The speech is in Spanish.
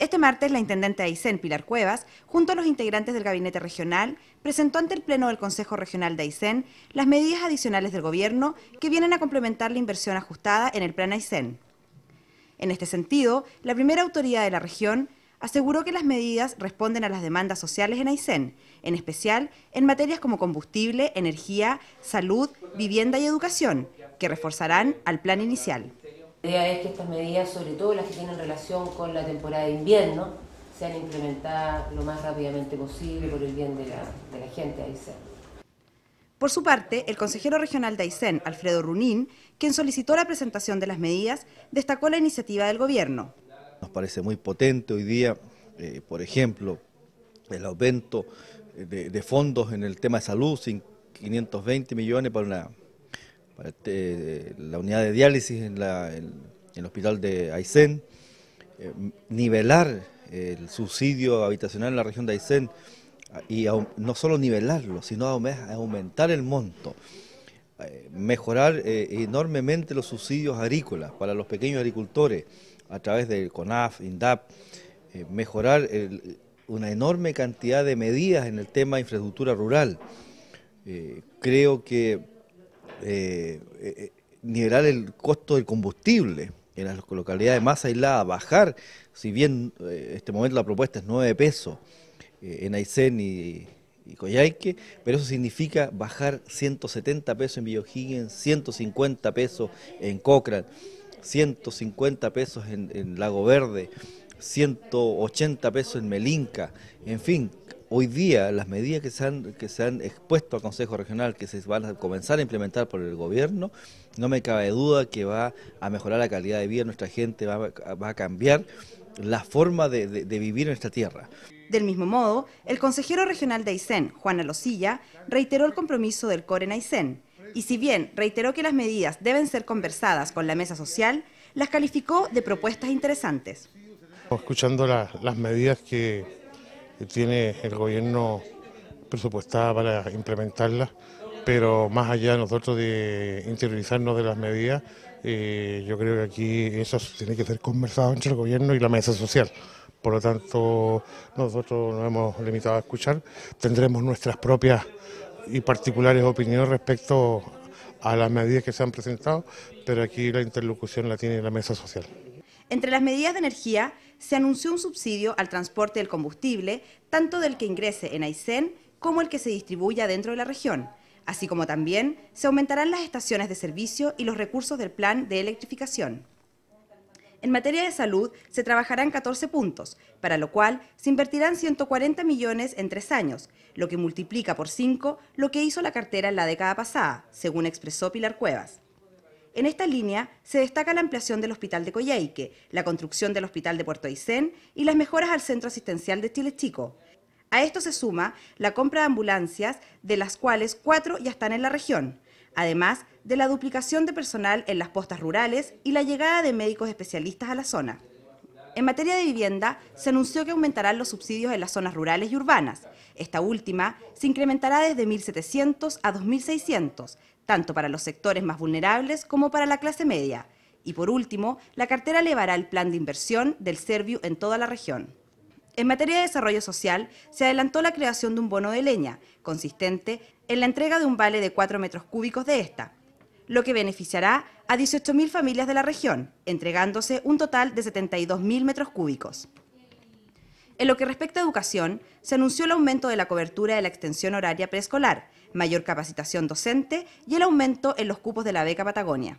Este martes, la intendente de Aysén, Pilar Cuevas, junto a los integrantes del Gabinete Regional, presentó ante el Pleno del Consejo Regional de Aysén las medidas adicionales del Gobierno que vienen a complementar la inversión ajustada en el Plan Aysén. En este sentido, la primera autoridad de la región aseguró que las medidas responden a las demandas sociales en Aysén, en especial en materias como combustible, energía, salud, vivienda y educación, que reforzarán al plan inicial. La idea es que estas medidas, sobre todo las que tienen relación con la temporada de invierno, sean implementadas lo más rápidamente posible por el bien de la, gente de Aysén. Por su parte, el consejero regional de Aysén, Alfredo Runín, quien solicitó la presentación de las medidas, destacó la iniciativa del gobierno. Nos parece muy potente hoy día, eh, por ejemplo, el aumento de, de, fondos en el tema de salud, 520 millones para una este, la unidad de diálisis en, el hospital de Aysén, eh, nivelar el subsidio habitacional en la región de Aysén y no solo nivelarlo, sino aumentar el monto, eh, mejorar eh, enormemente los subsidios agrícolas para los pequeños agricultores a través del CONAF, INDAP, mejorar una enorme cantidad de medidas en el tema de infraestructura rural. creo que eh, eh, nivelar el costo del combustible en las localidades más aisladas, bajar, si bien en eh, este momento la propuesta es 9 pesos eh, en Aysén y, y pero eso significa bajar 170 pesos en en 150 pesos en Cochrane, 150 pesos en, en Lago Verde, 180 pesos en Melinca, en fin, hoy día las medidas que se han, que se han expuesto al Consejo Regional, que se van a comenzar a implementar por el gobierno, no me cabe duda que va a mejorar la calidad de vida de nuestra gente, va, a cambiar la forma de, vivir en esta tierra. Del mismo modo, el consejero regional de Aysén, Juan Alosilla, reiteró el compromiso del CORE en Aysén. Y si bien reiteró que las medidas deben ser conversadas con la mesa social, las calificó de propuestas interesantes. Escuchando las medidas que, tiene el gobierno presupuestada para implementarla, pero más allá nosotros de interiorizarnos de las medidas, eh, yo creo que aquí eso tiene que ser conversado entre el gobierno y la mesa social. Por lo tanto, nosotros nos hemos limitado a escuchar, tendremos nuestras propias y particulares opiniones respecto a las medidas que se han presentado, pero aquí la interlocución la tiene la mesa social. Entre las medidas de energía, se anunció un subsidio al transporte del combustible, tanto del que ingrese en Aysén como el que se distribuya dentro de la región, así como también se aumentarán las estaciones de servicio y los recursos del plan de electrificación. En materia de salud, se trabajarán 14 puntos, para lo cual se invertirán 140 millones en tres años, lo que multiplica por cinco lo que hizo la cartera en la década pasada, según expresó Pilar Cuevas. En esta línea se destaca la ampliación del Hospital de Coyhaique, la construcción del Hospital de Puerto Aysén y las mejoras al Centro Asistencial de Chile Chico. A esto se suma la compra de ambulancias, de las cuales cuatro ya están en la región, además de la duplicación de personal en las postas rurales y la llegada de médicos especialistas a la zona. En materia de vivienda, se anunció que aumentarán los subsidios en las zonas rurales y urbanas. Esta última se incrementará desde 1.700 a 2.600, tanto para los sectores más vulnerables como para la clase media. Y por último, la cartera elevará el plan de inversión del Serviu en toda la región. En materia de desarrollo social, se adelantó la creación de un bono de leña, consistente en la entrega de un vale de 4 metros cúbicos de esta, lo que beneficiará a 18.000 familias de la región, entregándose un total de 72.000 metros cúbicos. En lo que respecta a educación, se anunció el aumento de la cobertura de la extensión horaria preescolar, mayor capacitación docente y el aumento en los cupos de la beca Patagonia.